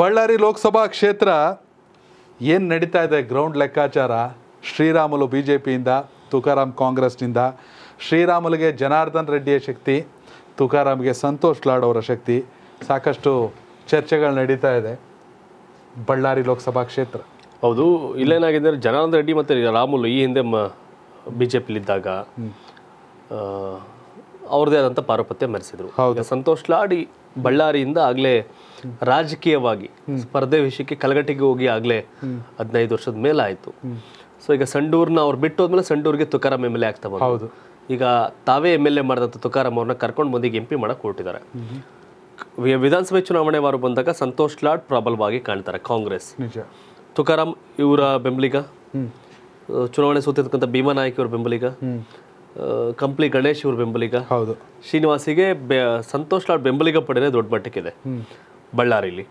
ಬಳ್ಳಾರಿ ಲೋಕಸಭಾ ಕ್ಷೇತ್ರ ಏನು ನಡೀತಾ ಇದೆ ಗ್ರೌಂಡ್ ಲೆಕ್ಕಾಚಾರ ಶ್ರೀರಾಮುಲು ಬಿ ಜೆ ಪಿಯಿಂದ ತುಕಾರಾಮ್ ಕಾಂಗ್ರೆಸ್ನಿಂದ ಶ್ರೀರಾಮುಲಿಗೆ ಜನಾರ್ದನ್ ರೆಡ್ಡಿಯ ಶಕ್ತಿ ತುಕಾರಾಮ್ಗೆ ಸಂತೋಷ್ ಲಾಡ್ ಅವರ ಶಕ್ತಿ ಸಾಕಷ್ಟು ಚರ್ಚೆಗಳು ನಡೀತಾ ಇದೆ ಬಳ್ಳಾರಿ ಲೋಕಸಭಾ ಕ್ಷೇತ್ರ ಹೌದು ಇಲ್ಲೇನಾಗಿದೆ ಜನಾರ್ದನ್ ರೆಡ್ಡಿ ಮತ್ತು ರಾಮುಲು ಈ ಹಿಂದೆ ಮ ಬಿ ಜೆ ಪಿಲಿದ್ದಾಗ ಅವ್ರದೇ ಆದಂಥ ಪಾರುಪತ್ಯ ಮೆರೆಸಿದ್ರು ಸಂತೋಷ್ ಲಾಡಿ ಬಳ್ಳಾರಿಯಿಂದ ಆಗ್ಲೇ ರಾಜಕೀಯವಾಗಿ ಸ್ಪರ್ಧೆ ವಿಷಯಕ್ಕೆ ಕಲಗಟ್ಟಿಗೆ ಹೋಗಿ ಆಗ್ಲೇ ಹದಿನೈದು ವರ್ಷದ ಮೇಲೆ ಆಯ್ತು ಸೊ ಈಗ ಸಂಡೂರ್ನ ಅವ್ರು ಬಿಟ್ಟು ಹೋದ್ಮೇಲೆ ಸಂಡೂರಿಗೆ ತುಕಾರಾಮ್ ಎಮ್ ಎಲ್ ಎ ಆಗ್ತಾ ಈಗ ತಾವೇ ಎಮ್ ಎಲ್ ಎ ಮಾಡಿದಂಥ ತುಕಾರಾಮ್ ಅವ್ರನ್ನ ಕರ್ಕೊಂಡು ಮುಂದೆ ಎಂಪಿ ಎಂ ಪಿ ಹೊರಟಿದ್ದಾರೆ ವಿಧಾನಸಭೆ ಚುನಾವಣೆ ವಾರು ಬಂದಾಗ ಸಂತೋಷ್ ಲಾಡ್ ಪ್ರಾಬಲ್ವಾಗಿ ಕಾಣ್ತಾರೆ ಕಾಂಗ್ರೆಸ್ ತುಕಾರಾಮ್ ಇವರ ಬೆಂಬಲಿಗ ಚುನಾವಣೆ ಸೋತಿರ್ತಕ್ಕಂಥ ಭೀಮಾ ನಾಯಕ್ ಇವರ ಬೆಂಬಲಿಗ ಕಂಪ್ಲಿ ಗಣೇಶ್ ಇವ್ರ ಬೆಂಬಲಿಗ ಹೌದು ಶ್ರೀನಿವಾಸಿಗೆ ಸಂತೋಷ್ ಲಾಡ್ ಬೆಂಬಲಿಗ ಪಡೆನೆ ದೊಡ್ಡ ಮಟ್ಟಕ್ಕಿದೆ ಬಳ್ಳಾರಿಲಿ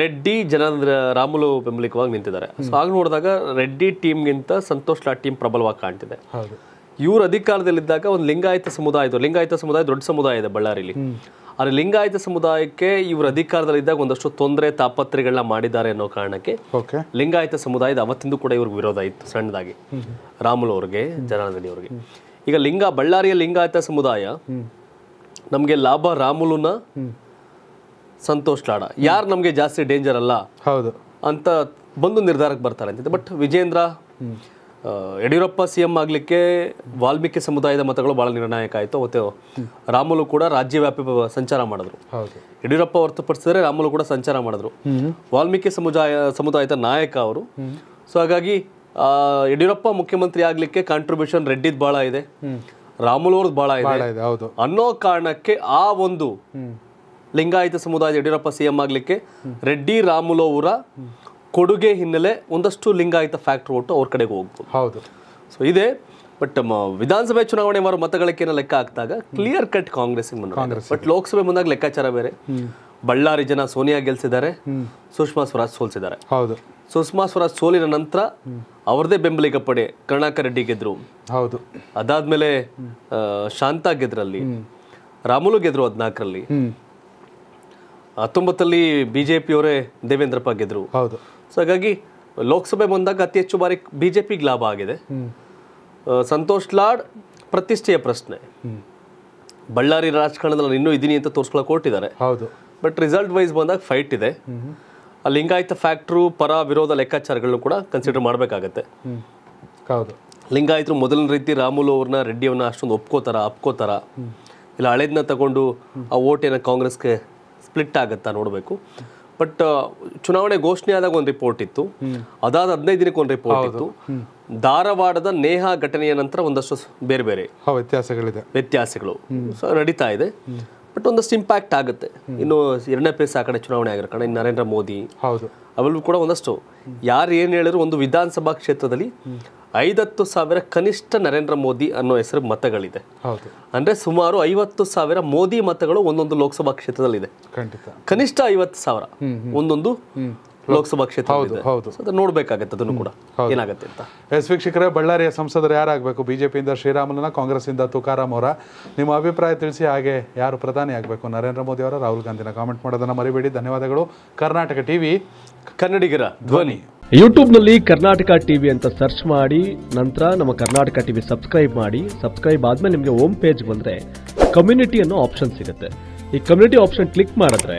ರೆಡ್ಡಿ ಜನಂದ್ರ ರಾಮುಲು ಬೆಂಬಲಿಕವಾಗಿ ನಿಂತಿದ್ದಾರೆ ಸೊ ಆಗ ನೋಡಿದಾಗ ರೆಡ್ಡಿ ಟೀಮ್ಗಿಂತ ಸಂತೋಷ್ ಲಾಡ್ ಟೀಮ್ ಪ್ರಬಲವಾಗಿ ಕಾಣ್ತಿದೆ ಇವ್ರ ಅಧಿಕಾರದಲ್ಲಿದ್ದಾಗ ಒಂದು ಲಿಂಗಾಯತ ಸಮುದಾಯ ಲಿಂಗಾಯತ ಸಮುದಾಯ ದೊಡ್ಡ ಸಮುದಾಯ ಇದೆ ಬಳ್ಳಾರಿಲಿ ಆದ್ರೆ ಲಿಂಗಾಯತ ಸಮುದಾಯಕ್ಕೆ ಇವ್ರ ಅಧಿಕಾರದಲ್ಲಿದ್ದಾಗ ಒಂದಷ್ಟು ತೊಂದರೆ ತಾಪತ್ರೆಗಳನ್ನ ಮಾಡಿದ್ದಾರೆ ಅನ್ನೋ ಕಾರಣಕ್ಕೆ ಲಿಂಗಾಯತ ಸಮುದಾಯದ ಅವತ್ತಿಂದ ಕೂಡ ಇವ್ರಿಗೆ ವಿರೋಧ ಇತ್ತು ಸಣ್ಣದಾಗಿ ರಾಮುಲು ಅವ್ರಿಗೆ ಜನಾರ್ದನಿ ಅವ್ರಿಗೆ ಈಗ ಲಿಂಗ ಬಳ್ಳಾರಿಯ ಲಿಂಗಾಯತ ಸಮುದಾಯ ನಮಗೆ ಲಾಭ ರಾಮುಲುನ ಸಂತೋಷ್ ಲಾಡ ಯಾರು ನಮಗೆ ಜಾಸ್ತಿ ಡೇಂಜರ್ ಅಲ್ಲ ಹೌದು ಅಂತ ಬಂದು ನಿರ್ಧಾರಕ್ಕೆ ಬರ್ತಾರೆ ಅಂತ but Vijayendra Yediyurappa C M ಆಗಲಿಕ್ಕೆ ವಾಲ್ಮೀಕಿ ಸಮುದಾಯದ ಮತಗಳು ಭಾಳ ನಿರ್ಣಾಯಕ ಆಯಿತು ಅವತ್ತು ರಾಮುಲು ಕೂಡ ರಾಜ್ಯವ್ಯಾಪಿ ಸಂಚಾರ ಮಾಡಿದ್ರು ಯಡಿಯೂರಪ್ಪ ಹೊರತುಪಡಿಸಿದ್ರೆ ರಾಮುಲು ಕೂಡ ಸಂಚಾರ ಮಾಡಿದ್ರು ವಾಲ್ಮೀಕಿ ಸಮುದಾಯ ಸಮುದಾಯದ ನಾಯಕ ಅವರು ಸೊ ಹಾಗಾಗಿ ಯಡಿಯೂರಪ್ಪ ಮುಖ್ಯಮಂತ್ರಿ ಆಗ್ಲಿಕ್ಕೆ ಕಾಂಟ್ರಿಬ್ಯೂಷನ್ ರೆಡ್ಡಿದ್ ಬಹಳ ಇದೆ ರಾಮುಲ್ ಭಾಳ ಇದೆ ಅನ್ನೋ ಕಾರಣಕ್ಕೆ ಆ ಒಂದು ಲಿಂಗಾಯತ ಸಮುದಾಯ ಯಡಿಯೂರಪ್ಪ ಸಿಎಂ ಆಗ್ಲಿಕ್ಕೆ ರೆಡ್ಡಿ ರಾಮುಲು ಅವರ ಕೊಡುಗೆ ಹಿನ್ನೆಲೆ ಒಂದಷ್ಟು ಲಿಂಗಾಯತ ಫ್ಯಾಕ್ಟ್ರಿ ಒಟ್ಟು ಅವ್ರ ಕಡೆಗೆ ಹೋಗ್ಬೋದು ಹೌದು ಸೊ ಇದೆ ಬಟ್ ವಿಧಾನಸಭೆ ಚುನಾವಣೆ ಮಾರು ಮತಗಳಿಕೆನ ಲೆಕ್ಕ ಹಾಕಿದಾಗ clear cut Congress but Lok Sabha ಮುಂದಾಗ ಲೆಕ್ಕಾಚಾರ ಬೇರೆ ಬಳ್ಳಾರಿ ಜನ ಸೋನಿಯಾ ಗೆಲ್ಸಿದ್ದಾರೆ ಸುಷ್ಮಾ ಸ್ವರಾಜ್ ಸೋಲ್ಸಿದ್ದಾರೆ ಹೌದು ಸುಷ್ಮಾ ಸ್ವರಾಜ್ ಸೋಲಿನ ನಂತರ ಅವರದೇ ಬೆಂಬಲಿಗ ಪಡೆ ಕರುಣಾಕರ್ ರೆಡ್ಡಿ ಗೆದ್ರು ಹೌದು ಅದಾದ್ಮೇಲೆ ಶಾಂತಾ ಗೆದ್ರಲ್ಲಿ ರಾಮುಲು ಗೆದ್ರು ಹದಿನಾಲ್ಕರಲ್ಲಿ ಹತ್ತೊಂಬತ್ತಲ್ಲಿ ಬಿಜೆಪಿಯವರೇ ದೇವೇಂದ್ರಪ್ಪ ಗೆದ್ರು ಹೌದು ಸೊ ಹಾಗಾಗಿ ಲೋಕಸಭೆ ಬಂದಾಗ ಅತಿ ಹೆಚ್ಚು ಬಾರಿ ಬಿಜೆಪಿ ಲಾಭ ಆಗಿದೆ ಸಂತೋಷ್ ಲಾಡ್ ಪ್ರತಿಷ್ಠೆಯ ಪ್ರಶ್ನೆ ಬಳ್ಳಾರಿ ರಾಜಕಾರಣದಲ್ಲಿ ಇನ್ನೂ ಇದ್ದೀನಿ ಅಂತ ತೋರಿಸ್ಕೊಳ್ಳೋಕೆ ಕೊಟ್ಟಿದ್ದಾರೆ ಹೌದು ಬಟ್ ರಿಸಲ್ಟ್ ವೈಸ್ ಬಂದಾಗ ಫೈಟ್ ಇದೆ ಲಿಂಗಾಯತ ಫ್ಯಾಕ್ಟ್ರು ಪರ ವಿರೋಧ ಲೆಕ್ಕಾಚಾರಗಳನ್ನು ಕೂಡ ಕನ್ಸಿಡರ್ ಮಾಡಬೇಕಾಗತ್ತೆ ಹೌದು ಲಿಂಗಾಯತರು ಮೊದಲನೇ ರೀತಿ ರಾಮುಲು ಅವ್ರನ್ನ ರೆಡ್ಡಿಯವ್ರನ್ನ ಅಷ್ಟೊಂದು ಒಪ್ಕೋತಾರ ಅಪ್ಕೋತಾರ ಇಲ್ಲ ಹಳೇದನ್ನ ತಗೊಂಡು ಆ ಓಟೇನ ಕಾಂಗ್ರೆಸ್ಗೆ ಸ್ಪ್ಲಿಟ್ ಆಗತ್ತಾ ನೋಡಬೇಕು ಬಟ್ ಚುನಾವಣೆ ಘೋಷಣೆ ಆದಾಗ ಒಂದು ರಿಪೋರ್ಟ್ ಇತ್ತು ಅದಾದ ಹದಿನೈದು ದಿನಕ್ಕೆ ಒಂದು ರಿಪೋರ್ಟ್ ಇತ್ತು ಧಾರವಾಡದ ನೇಹ ಘಟನೆಯ ನಂತರ ಒಂದಷ್ಟು ಬೇರೆ ಬೇರೆ ವ್ಯತ್ಯಾಸಗಳಿದೆ ವ್ಯತ್ಯಾಸಗಳು ನಡೀತಾ ಇದೆ ಬಟ್ ಒಂದಷ್ಟು ಇಂಪ್ಯಾಕ್ಟ್ ಆಗುತ್ತೆ ಇನ್ನು ಎರಡನೇ ಪ್ಲೇಸ್ ಆ ಕಡೆ ಚುನಾವಣೆ ಆಗಿರೋ ಕಡೆ ನರೇಂದ್ರ ಮೋದಿ ಹೌದು ಕೂಡ ಒಂದಷ್ಟು ಯಾರು ಏನು ಹೇಳಿದ್ರು ಒಂದು ವಿಧಾನಸಭಾ ಕ್ಷೇತ್ರದಲ್ಲಿ ಐದತ್ತು ಸಾವಿರ ಕನಿಷ್ಠ ನರೇಂದ್ರ ಮೋದಿ ಅನ್ನೋ ಹೆಸರು ಮತಗಳಿದೆ ಅಂದ್ರೆ ಸುಮಾರು ಐವತ್ತು ಸಾವಿರ ಮೋದಿ ಮತಗಳು ಒಂದೊಂದು ಲೋಕಸಭಾ ಕ್ಷೇತ್ರದಲ್ಲಿ ಇದೆ ಕನಿಷ್ಠ ಐವತ್ತು ಸಾವಿರ ಒಂದೊಂದು ಲೋಕಸಭಾ ಕ್ಷೇತ್ರ ನೋಡ್ಬೇಕಾಗತ್ತೆ ಅದನ್ನು ಕೂಡ ಏನಾಗುತ್ತೆ ಅಂತ ಎಸ್ ವೀಕ್ಷಕರೇ ಬಳ್ಳಾರಿಯ ಸಂಸದರು ಯಾರಾಗಬೇಕು ಬಿಜೆಪಿಯಿಂದ ಕಾಂಗ್ರೆಸ್ ಕಾಂಗ್ರೆಸ್ಸಿಂದ ತುಕಾರಾಮ್ ಅವರ ನಿಮ್ಮ ಅಭಿಪ್ರಾಯ ತಿಳಿಸಿ ಹಾಗೆ ಯಾರು ಪ್ರಧಾನಿ ಆಗಬೇಕು ನರೇಂದ್ರ ಮೋದಿ ಅವರ ರಾಹುಲ್ ಗಾಂಧಿನ ಕಾಮೆಂಟ್ ಮಾಡೋದನ್ನ ಮರಿಬೇಡಿ ಧನ್ಯವಾದಗಳು ಕರ್ನಾಟಕ ಟಿವಿ ಕನ್ನಡಿಗರ ಧ್ವನಿ ಯೂಟ್ಯೂಬ್ನಲ್ಲಿ ಕರ್ನಾಟಕ ಟಿವಿ ಅಂತ ಸರ್ಚ್ ಮಾಡಿ ನಂತರ ನಮ್ಮ ಕರ್ನಾಟಕ ಟಿವಿ ಸಬ್ಸ್ಕ್ರೈಬ್ ಮಾಡಿ ಸಬ್ಸ್ಕ್ರೈಬ್ ಆದ್ಮೇಲೆ ನಿಮಗೆ ಹೋಮ್ ಪೇಜ್ ಬಂದರೆ ಕಮ್ಯುನಿಟಿ ಅನ್ನೋ ಆಪ್ಷನ್ ಸಿಗುತ್ತೆ ಈ ಕಮ್ಯುನಿಟಿ ಆಪ್ಷನ್ ಕ್ಲಿಕ್ ಮಾಡಿದ್ರೆ